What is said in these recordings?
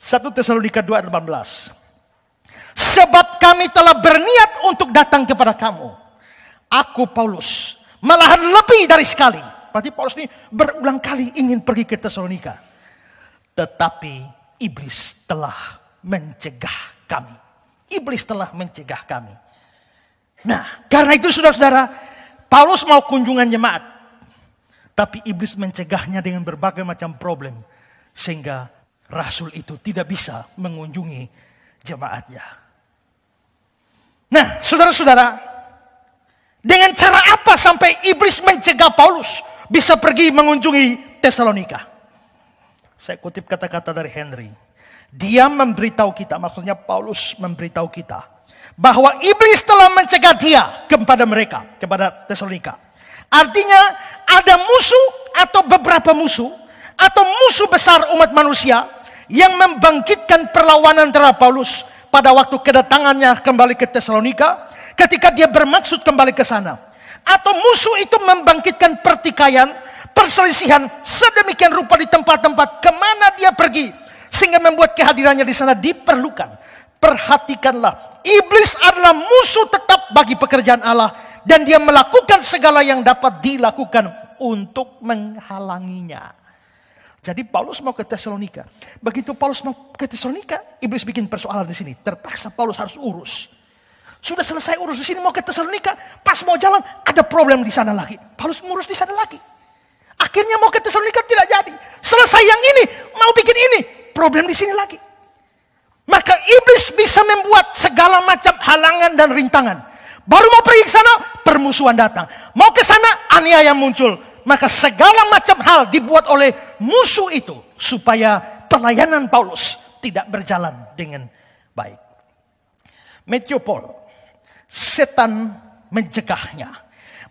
1 Tesalonika 2 ayat 18. Sebab kami telah berniat untuk datang kepada kamu. Aku Paulus, malahan lebih dari sekali. Berarti Paulus ini berulang kali ingin pergi ke Tesalonika. Tetapi iblis telah mencegah kami. Iblis telah mencegah kami. Nah, karena itu saudara-saudara, Paulus mau kunjungan jemaat. Tapi iblis mencegahnya dengan berbagai macam problem. Sehingga rasul itu tidak bisa mengunjungi jemaatnya. Nah, saudara-saudara, dengan cara apa sampai iblis mencegah Paulus bisa pergi mengunjungi Tesalonika? Saya kutip kata-kata dari Henry. Dia memberitahu kita, maksudnya Paulus memberitahu kita bahwa iblis telah mencegah dia kepada mereka, kepada Tesalonika. Artinya ada musuh atau beberapa musuh atau musuh besar umat manusia yang membangkitkan perlawanan terhadap Paulus pada waktu kedatangannya kembali ke Tesalonika, ketika dia bermaksud kembali ke sana. Atau musuh itu membangkitkan pertikaian, perselisihan sedemikian rupa di tempat-tempat kemana dia pergi. Sehingga membuat kehadirannya di sana diperlukan. Perhatikanlah, iblis adalah musuh tetap bagi pekerjaan Allah. Dan dia melakukan segala yang dapat dilakukan untuk menghalanginya. Jadi Paulus mau ke Tesalonika. Begitu Paulus mau ke Tesalonika, iblis bikin persoalan di sini. Terpaksa Paulus harus urus. Sudah selesai urus di sini mau ke Tesalonika, pas mau jalan ada problem di sana lagi. Paulus ngurus di sana lagi. Akhirnya mau ke Tesalonika tidak jadi. Selesai yang ini, mau bikin ini, problem di sini lagi. Maka iblis bisa membuat segala macam halangan dan rintangan. Baru mau pergi ke sana, permusuhan datang. Mau ke sana, aniaya muncul maka segala macam hal dibuat oleh musuh itu supaya pelayanan Paulus tidak berjalan dengan baik. Matthew Paul, setan mencegahnya.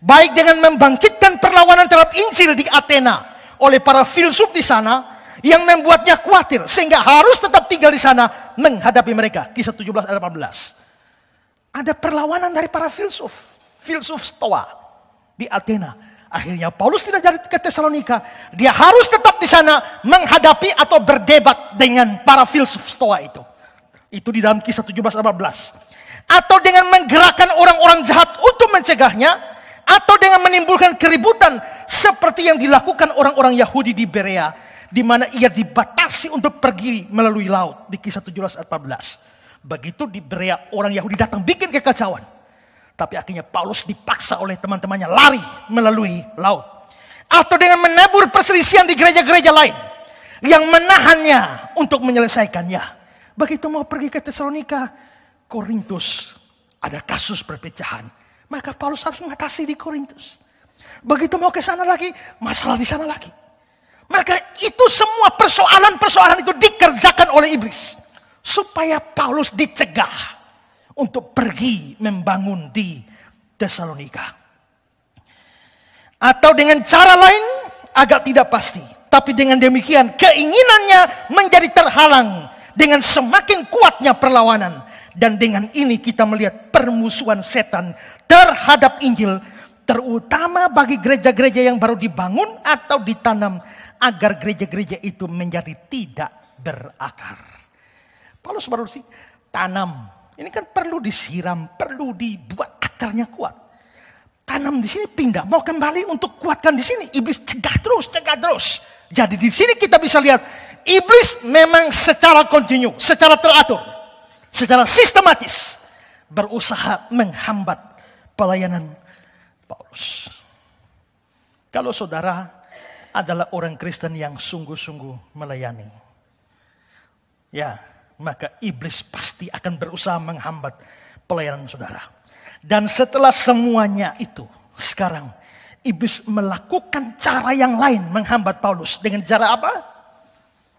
Baik dengan membangkitkan perlawanan terhadap Injil di Athena oleh para filsuf di sana yang membuatnya khawatir sehingga harus tetap tinggal di sana menghadapi mereka. Kisah 17 ayat 18. Ada perlawanan dari para filsuf, filsuf Stoa di Athena Akhirnya Paulus tidak jadi ke Tesalonika. Dia harus tetap di sana menghadapi atau berdebat dengan para filsuf Stoa itu. Itu di dalam kisah 17-18. Atau dengan menggerakkan orang-orang jahat untuk mencegahnya. Atau dengan menimbulkan keributan seperti yang dilakukan orang-orang Yahudi di Berea. Di mana ia dibatasi untuk pergi melalui laut di kisah 17-18. Begitu di Berea orang Yahudi datang bikin kekacauan. Tapi akhirnya Paulus dipaksa oleh teman-temannya lari melalui laut. Atau dengan menabur perselisihan di gereja-gereja lain. Yang menahannya untuk menyelesaikannya. Begitu mau pergi ke Tesalonika, Korintus ada kasus perpecahan. Maka Paulus harus mengatasi di Korintus. Begitu mau ke sana lagi, masalah di sana lagi. Maka itu semua persoalan-persoalan itu dikerjakan oleh iblis. Supaya Paulus dicegah untuk pergi membangun di Tesalonika. Atau dengan cara lain agak tidak pasti. Tapi dengan demikian keinginannya menjadi terhalang dengan semakin kuatnya perlawanan. Dan dengan ini kita melihat permusuhan setan terhadap Injil terutama bagi gereja-gereja yang baru dibangun atau ditanam agar gereja-gereja itu menjadi tidak berakar. Paulus baru sih tanam ini kan perlu disiram, perlu dibuat akarnya kuat. Tanam di sini pindah, mau kembali untuk kuatkan di sini. Iblis cegah terus, cegah terus. Jadi di sini kita bisa lihat, iblis memang secara kontinu, secara teratur, secara sistematis berusaha menghambat pelayanan Paulus. Kalau saudara adalah orang Kristen yang sungguh-sungguh melayani. Ya, maka iblis pasti akan berusaha menghambat pelayanan saudara. Dan setelah semuanya itu, sekarang iblis melakukan cara yang lain menghambat Paulus. Dengan cara apa?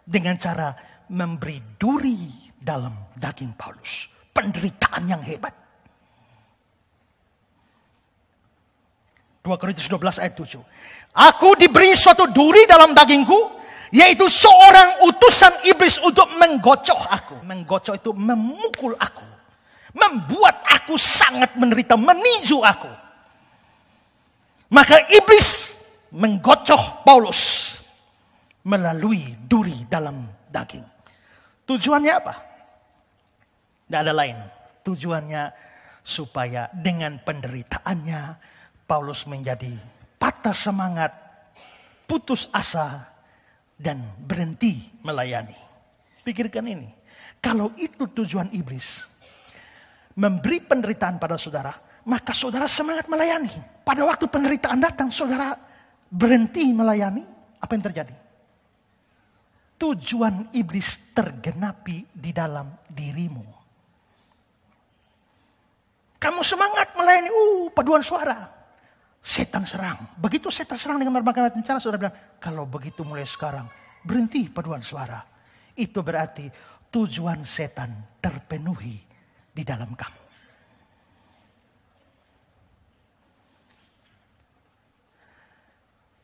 Dengan cara memberi duri dalam daging Paulus. Penderitaan yang hebat. 2 Korintus 12 ayat 7. Aku diberi suatu duri dalam dagingku yaitu seorang utusan iblis untuk menggocoh aku. Menggocoh itu memukul aku. Membuat aku sangat menderita, meninju aku. Maka iblis menggocoh Paulus melalui duri dalam daging. Tujuannya apa? Tidak ada lain. Tujuannya supaya dengan penderitaannya Paulus menjadi patah semangat, putus asa, dan berhenti melayani. Pikirkan ini. Kalau itu tujuan iblis, memberi penderitaan pada saudara, maka saudara semangat melayani. Pada waktu penderitaan datang, saudara berhenti melayani, apa yang terjadi? Tujuan iblis tergenapi di dalam dirimu. Kamu semangat melayani, uh, paduan suara. Setan serang. Begitu setan serang dengan berbagai macam cara, saudara bilang, kalau begitu mulai sekarang, berhenti paduan suara. Itu berarti tujuan setan terpenuhi di dalam kamu.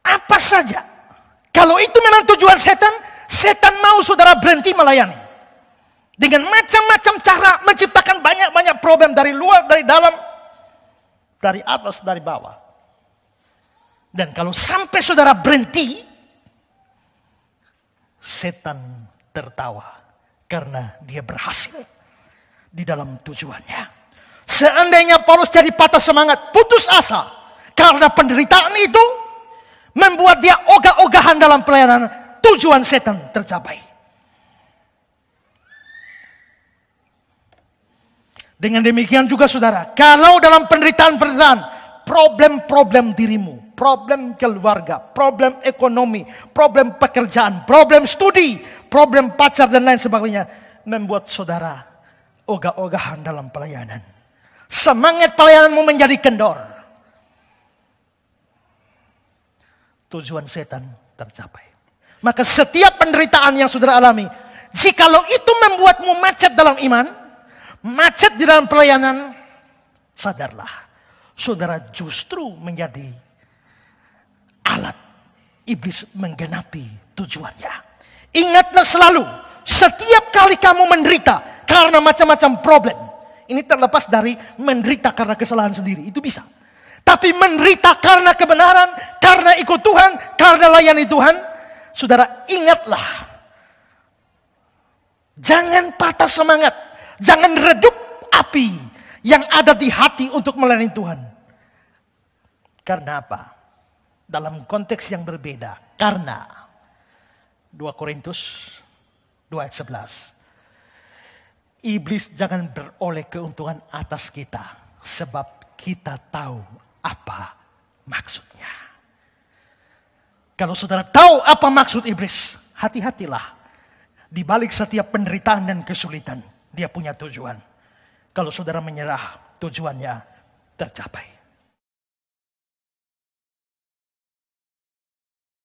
Apa saja, kalau itu memang tujuan setan, setan mau saudara berhenti melayani. Dengan macam-macam cara menciptakan banyak-banyak problem dari luar, dari dalam, dari atas, dari bawah. Dan kalau sampai saudara berhenti, setan tertawa karena dia berhasil di dalam tujuannya. Seandainya Paulus jadi patah semangat, putus asa karena penderitaan itu membuat dia ogah-ogahan dalam pelayanan, tujuan setan tercapai. Dengan demikian juga saudara, kalau dalam penderitaan-penderitaan, problem-problem dirimu problem keluarga, problem ekonomi, problem pekerjaan, problem studi, problem pacar dan lain sebagainya membuat saudara ogah-ogahan dalam pelayanan. Semangat pelayananmu menjadi kendor. Tujuan setan tercapai. Maka setiap penderitaan yang saudara alami, jikalau itu membuatmu macet dalam iman, macet di dalam pelayanan, sadarlah. Saudara justru menjadi alat iblis menggenapi tujuannya. Ingatlah selalu, setiap kali kamu menderita karena macam-macam problem. Ini terlepas dari menderita karena kesalahan sendiri, itu bisa. Tapi menderita karena kebenaran, karena ikut Tuhan, karena layani Tuhan. Saudara, ingatlah. Jangan patah semangat. Jangan redup api yang ada di hati untuk melayani Tuhan. Karena apa? dalam konteks yang berbeda. Karena 2 Korintus 2 ayat 11. Iblis jangan beroleh keuntungan atas kita sebab kita tahu apa maksudnya. Kalau saudara tahu apa maksud iblis, hati-hatilah. Di balik setiap penderitaan dan kesulitan, dia punya tujuan. Kalau saudara menyerah, tujuannya tercapai.